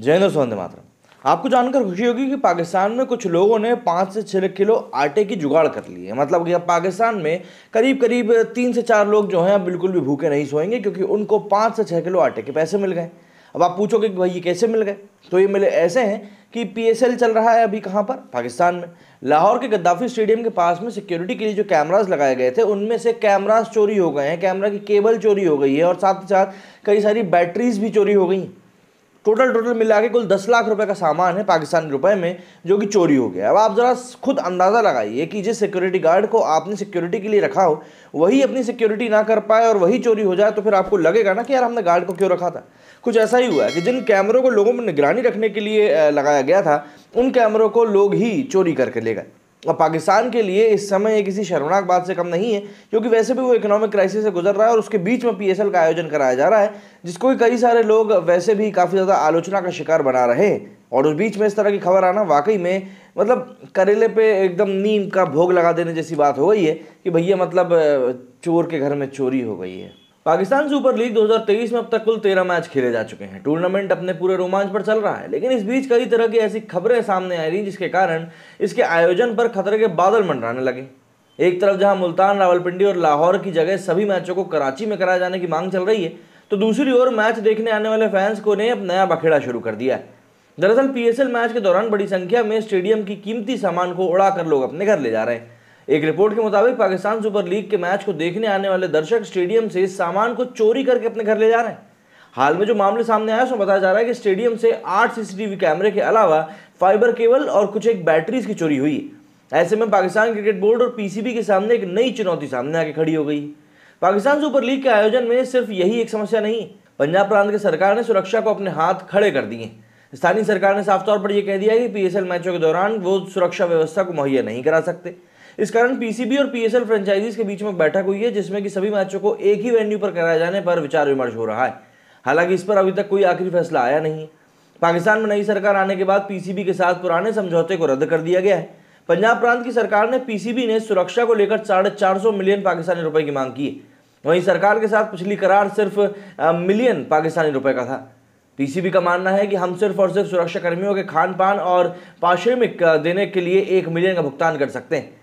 जयेंद्र वंदे मातरम आपको जानकर खुशी होगी कि पाकिस्तान में कुछ लोगों ने पाँच से छः किलो आटे की जुगाड़ कर ली है मतलब कि अब पाकिस्तान में करीब करीब तीन से चार लोग जो हैं अब बिल्कुल भी भूखे नहीं सोएंगे क्योंकि उनको पाँच से छः किलो आटे के पैसे मिल गए अब आप पूछोगे कि भाई ये कैसे मिल गए तो ये मिले ऐसे हैं कि पीएसएल चल रहा है अभी कहाँ पर पाकिस्तान में लाहौर के गद्दाफी स्टेडियम के पास में सिक्योरिटी के लिए जो कैमराज लगाए गए थे उनमें से कैमराज चोरी हो गए हैं कैमरा की केबल चोरी हो गई है और साथ ही साथ कई सारी बैटरीज भी चोरी हो गई हैं टोटल टोटल मिला के कुल दस लाख रुपए का सामान है पाकिस्तानी रुपए में जो कि चोरी हो गया अब आप ज़रा खुद अंदाज़ा लगाइए कि जिस सिक्योरिटी गार्ड को आपने सिक्योरिटी के लिए रखा हो वही अपनी सिक्योरिटी ना कर पाए और वही चोरी हो जाए तो फिर आपको लगेगा ना कि यार हमने गार्ड को क्यों रखा था कुछ ऐसा ही हुआ है कि जिन कैमरों को लोगों में निगरानी रखने के लिए लगाया गया था उन कैमरों को लोग ही चोरी करके ले गए और पाकिस्तान के लिए इस समय ये किसी शर्मनाक बात से कम नहीं है क्योंकि वैसे भी वो इकोनॉमिक क्राइसिस से गुजर रहा है और उसके बीच में पीएसएल का आयोजन कराया जा रहा है जिसको कई सारे लोग वैसे भी काफ़ी ज़्यादा आलोचना का शिकार बना रहे हैं और उस बीच में इस तरह की खबर आना वाकई में मतलब करेले पे एकदम नीम का भोग लगा देने जैसी बात हो गई है कि भैया मतलब चोर के घर में चोरी हो गई है पाकिस्तान सुपर लीग 2023 में अब तक कुल 13 मैच खेले जा चुके हैं टूर्नामेंट अपने पूरे रोमांच पर चल रहा है लेकिन इस बीच कई तरह की ऐसी खबरें सामने आ रही जिसके कारण इसके आयोजन पर खतरे के बादल मंडराने लगे एक तरफ जहां मुल्तान रावलपिंडी और लाहौर की जगह सभी मैचों को कराची में कराए जाने की मांग चल रही है तो दूसरी ओर मैच देखने आने वाले फैंस को ने अब नया बखेड़ा शुरू कर दिया है दरअसल पीएसएल मैच के दौरान बड़ी संख्या में स्टेडियम की कीमती सामान को उड़ाकर लोग अपने घर ले जा रहे हैं एक रिपोर्ट के मुताबिक पाकिस्तान सुपर लीग के मैच को देखने आने वाले दर्शक स्टेडियम से सामान को चोरी करके अपने घर ले जा रहे हैं हाल में जो मामले सामने आया उसमें बताया जा रहा है कि स्टेडियम से आठ सीसीटीवी कैमरे के अलावा फाइबर केबल और कुछ एक बैटरीज की चोरी हुई ऐसे में पाकिस्तान क्रिकेट बोर्ड और पीसीबी के सामने एक नई चुनौती सामने आके खड़ी हो गई पाकिस्तान सुपर लीग के आयोजन में सिर्फ यही एक समस्या नहीं पंजाब प्रांत की सरकार ने सुरक्षा को अपने हाथ खड़े कर दिए स्थानीय सरकार ने साफ तौर पर यह कह दिया कि पीएसएल मैचों के दौरान वो सुरक्षा व्यवस्था को मुहैया नहीं करा सकते इस कारण पीसीबी और पीएसएल फ्रेंचाइजीज के बीच में बैठक हुई है जिसमें कि सभी मैचों को एक ही वेन्यू पर कराए जाने पर विचार विमर्श हो रहा है हालांकि इस पर अभी तक कोई आखिरी फैसला आया नहीं पाकिस्तान में नई सरकार आने के बाद पीसीबी के साथ पुराने समझौते को रद्द कर दिया गया है पंजाब प्रांत की सरकार ने पीसीबी ने सुरक्षा को लेकर साढ़े चार सौ मिलियन पाकिस्तानी रुपए की मांग की वहीं सरकार के साथ पिछली करार सिर्फ मिलियन पाकिस्तानी रुपए का था पीसीबी का मानना है कि हम सिर्फ और सिर्फ सुरक्षा कर्मियों के खान पान और पारिश्रमिक देने के लिए एक मिलियन का भुगतान कर सकते हैं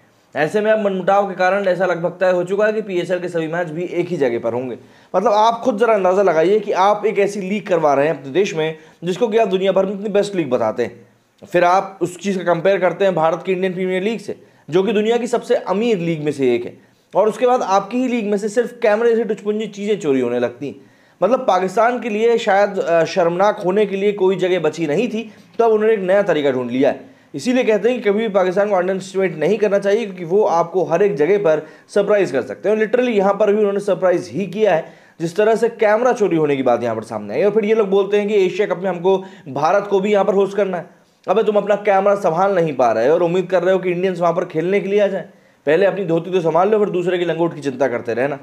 ऐसे में अब मनमुटाव के कारण ऐसा लगभग तय हो चुका है कि पीएसएल के सभी मैच भी एक ही जगह पर होंगे मतलब आप खुद ज़रा अंदाज़ा लगाइए कि आप एक ऐसी लीग करवा रहे हैं अपने देश में जिसको कि आप दुनिया भर में अपनी बेस्ट लीग बताते हैं फिर आप उस चीज़ का कंपेयर करते हैं भारत की इंडियन प्रीमियर लीग से जो कि दुनिया की सबसे अमीर लीग में से एक है और उसके बाद आपकी ही लीग में से सिर्फ कैमरे से टुचपुंजी चीज़ें चोरी होने लगती मतलब पाकिस्तान के लिए शायद शर्मनाक होने के लिए कोई जगह बची नहीं थी तो अब उन्होंने एक नया तरीका ढूंढ लिया है इसीलिए कहते हैं कि कभी भी पाकिस्तान को अंडरस्टिमेट नहीं करना चाहिए क्योंकि वो आपको हर एक जगह पर सरप्राइज़ कर सकते हैं लिटरली यहाँ पर भी उन्होंने सरप्राइज़ ही किया है जिस तरह से कैमरा चोरी होने की बात यहाँ पर सामने आई और फिर ये लोग बोलते हैं कि एशिया कप में हमको भारत को भी यहाँ पर होस्ट करना है अबे तुम अपना कैमरा संभाल नहीं पा रहे हो और उम्मीद कर रहे हो कि इंडियंस वहाँ पर खेलने के लिए आ जाए पहले अपनी धोती तो संभाल लो फिर दूसरे की लंगोट की चिंता करते रहना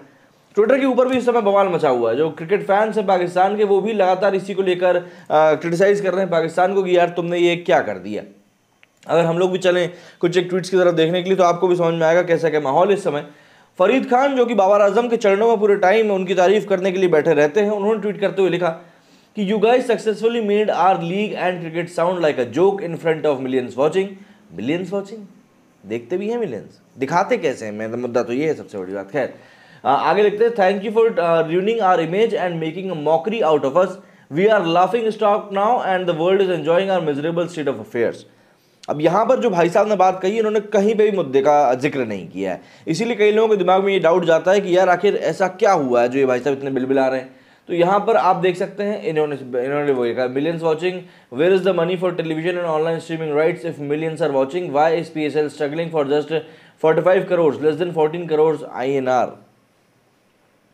ट्विटर के ऊपर भी इस समय बवाल मचा हुआ है जो क्रिकेट फैंस हैं पाकिस्तान के वो भी लगातार इसी को लेकर क्रिटिसाइज़ कर रहे हैं पाकिस्तान को कि यार तुमने ये क्या कर दिया अगर हम लोग भी चलें कुछ एक ट्वीट्स की तरफ देखने के लिए तो आपको भी समझ में आएगा कैसा क्या माहौल इस समय फरीद खान जो कि बाबर आजम के चरणों में पूरे टाइम उनकी तारीफ करने के लिए बैठे रहते हैं उन्होंने ट्वीट करते हुए लिखा कि you guys successfully made our league and cricket sound like a joke in front of millions watching millions watching देखते भी हैं मिलियंस दिखाते कैसे हैं मेरा तो मुद्दा तो ये है सबसे बड़ी बात खैर आगे लिखते हैं thank you for ruining our image and making a mockery out of us we are laughing stock now and the world is enjoying our miserable state of affairs अब यहाँ पर जो भाई साहब ने बात कही उन्होंने कहीं पे भी मुद्दे का जिक्र नहीं किया है इसीलिए कई लोगों के दिमाग में ये डाउट जाता है कि यार आखिर ऐसा क्या हुआ है जो ये भाई साहब इतने बिलबिला रहे हैं तो यहाँ पर आप देख सकते हैं इन्होंने इन्होंने वो कहा millions watching where is the money for television and online streaming rights if millions are watching why is P S L struggling for just forty five crore less than fourteen crore I N R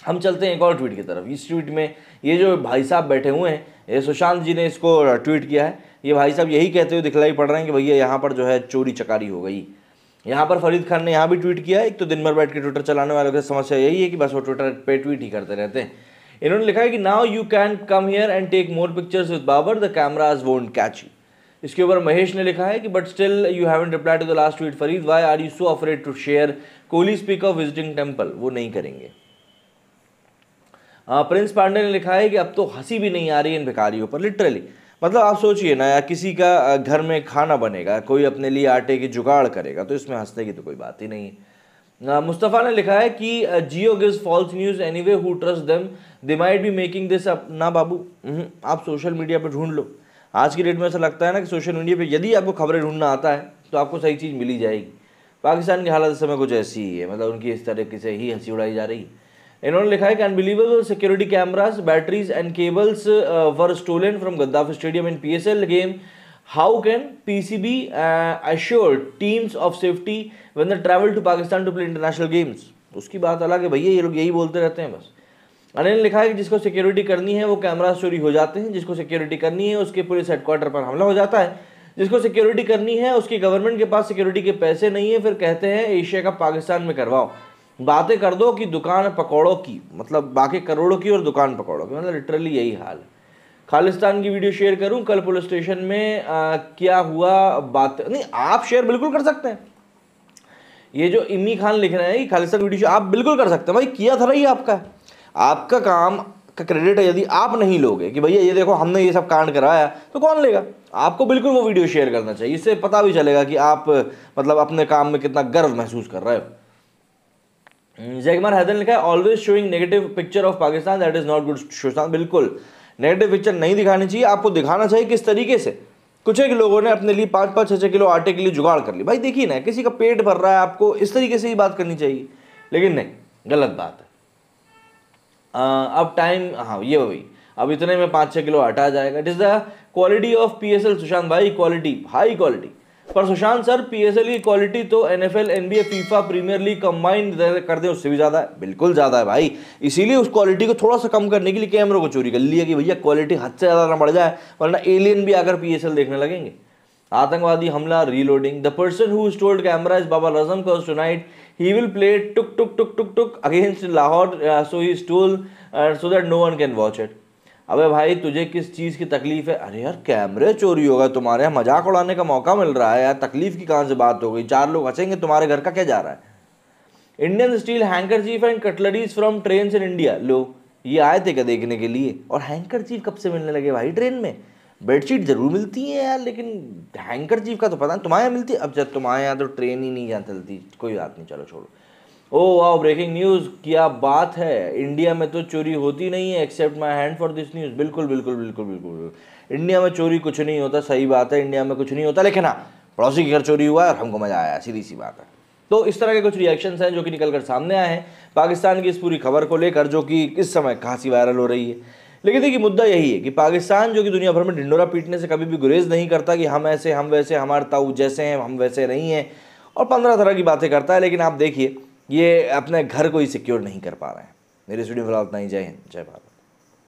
हम चलते हैं एक और tweet की तरफ इस tweet में ये जो भाई साहब बैठे हुए हैं ये सुशांत जी ने इसको ट्वीट किया है ये भाई साहब यही कहते हुए दिखलाई पड़ रहे हैं कि भैया यहाँ पर जो है चोरी चकारी हो गई यहाँ पर फरीद खान ने यहाँ भी ट्वीट किया है एक तो दिन भर बैठ के ट्विटर चलाने वालों की समस्या यही है कि बस वो ट्विटर पे ट्वीट ही करते रहते हैं इन्होंने लिखा है कि now you can come here and take more pictures with Babar the cameras won't catch you इसके ऊपर महेश ने लिखा है कि but still you haven't reply to the last tweet Farid why are you so afraid to share Kohli speak of visiting temple वो नहीं करेंगे Prince Pandey ने लिखा है कि अब तो हंसी भी नहीं आ रही इन भिखारियों पर लिटरली मतलब आप सोचिए ना या किसी का घर में खाना बनेगा कोई अपने लिए आटे की जुगाड़ करेगा तो इसमें हंसने की तो कोई बात ही नहीं है मुस्तफ़ा ने लिखा है कि Jio gives false news anyway who trust them they might be making this up ना बाबू हम्म, आप सोशल मीडिया पर ढूंढ लो आज की डेट में ऐसा लगता है ना कि सोशल मीडिया पर यदि आपको खबरें ढूंढना आता है तो आपको सही चीज़ मिली जाएगी पाकिस्तान की हालत इस समय कुछ ऐसी ही है मतलब उनकी इस तरीके से ही हंसी उड़ाई जा रही है इन्होंने लिखा है कि unbelievable security cameras batteries and cables were stolen from Gaddafi stadium in P game how can P C B assure teams of safety when the travel to Pakistan to play international games उसकी बात अलग है भैया ये लोग यही बोलते रहते हैं बस अनिल ने लिखा है कि जिसको सिक्योरिटी करनी है वो कैमरा चोरी हो जाते हैं जिसको सिक्योरिटी करनी है उसके पुलिस हेडक्वार्टर पर हमला हो जाता है जिसको सिक्योरिटी करनी है उसकी गवर्नमेंट के पास सिक्योरिटी के पैसे नहीं है फिर कहते हैं एशिया कप पाकिस्तान में करवाओ बातें कर दो कि दुकान पकौड़ों की मतलब बाकी करोड़ों की और दुकान पकौड़ों की मतलब लिटरली यही हाल है खालिस्तान की वीडियो शेयर करूं कल पुलिस स्टेशन में आ, क्या हुआ बात नहीं आप शेयर बिल्कुल कर सकते हैं ये जो इमी खान लिख रहे हैं कि खालिस्तान वीडियो आप बिल्कुल कर सकते हैं भाई किया था रही आपका आपका काम का क्रेडिट है यदि आप नहीं लोगे कि भैया ये देखो हमने ये सब कांड कराया तो कौन लेगा आपको बिल्कुल वो वीडियो शेयर करना चाहिए इससे पता भी चलेगा कि आप मतलब अपने काम में कितना गर्व महसूस कर रहे हो जयकुमार mm, हैदर ने है always showing negative picture of Pakistan that is not good Sushant बिल्कुल नेगेटिव पिक्चर नहीं दिखानी चाहिए आपको दिखाना चाहिए किस तरीके से कुछ एक लोगों ने अपने लिए पाँच पाँच छः छः किलो आटे के लिए जुगाड़ कर ली भाई देखिए ना किसी का पेट भर रहा है आपको इस तरीके से ही बात करनी चाहिए लेकिन नहीं गलत बात है आ, अब टाइम हाँ ये भाई अब इतने में पाँच छः किलो आटा आ जाएगा it is the quality of P S L Sushant भाई क्वालिटी हाई क्वालिटी पर सुशांत सर पीएसएल की क्वालिटी तो NFL NBA FIFA premier league combined कर दें उससे भी ज़्यादा है बिल्कुल ज़्यादा है भाई इसीलिए उस क्वालिटी को थोड़ा सा कम करने के लिए कैमरों को चोरी कर लिया कि भैया क्वालिटी हद से ज़्यादा ना बढ़ जाए वरना एलियन भी आकर पी देखने लगेंगे आतंकवादी हमला reloading the person who stoled camera is Babar Azam cause tonight he will play टुक टुक टुक टुक टुक against Lahore so he stole so that no one can watch it अबे भाई तुझे किस चीज़ की तकलीफ़ है अरे यार कैमरे चोरी हो गए तुम्हारे यहाँ मजाक उड़ाने का मौका मिल रहा है यार तकलीफ़ की कहाँ से बात हो गई चार लोग हंसेंगे तुम्हारे घर का क्या जा रहा है Indian steal handkerchief and cutleries from train in India लो ये आए थे क्या देखने के लिए और हैंकर चीफ कब से मिलने लगे भाई ट्रेन में बेडशीट ज़रूर मिलती है यार लेकिन हैंकर चीफ का तो पता नहीं तुम्हारे यहाँ मिलती अब जब तुम्हारे यहाँ तो ट्रेन ही नहीं यहाँ चलती कोई बात नहीं चलो छोड़ो ओ वाओ ब्रेकिंग न्यूज़ क्या बात है इंडिया में तो चोरी होती नहीं है accept my hand for this news बिल्कुल बिल्कुल बिल्कुल बिल्कुल इंडिया में चोरी कुछ नहीं होता सही बात है इंडिया में कुछ नहीं होता लेकिन हाँ पड़ोसी के घर चोरी हुआ है और हमको मज़ा आया सीधी सी बात है तो इस तरह के कुछ रिएक्शन हैं जो कि निकल कर सामने आए हैं पाकिस्तान की इस पूरी खबर को लेकर जो कि इस समय खासी वायरल हो रही है लेकिन देखिए मुद्दा यही है कि पाकिस्तान जो कि दुनिया भर में ढिंडोरा पीटने से कभी भी गुरेज नहीं करता कि हम ऐसे हम वैसे हमारे ताऊ जैसे हैं हम वैसे नहीं हैं और पंद्रह तरह की बातें करता है लेकिन आप देखिए ये अपने घर को ही सिक्योर नहीं कर पा रहे हैं मेरे स्टूडियो फिलहाल इतना ही जय हिंद जय भारत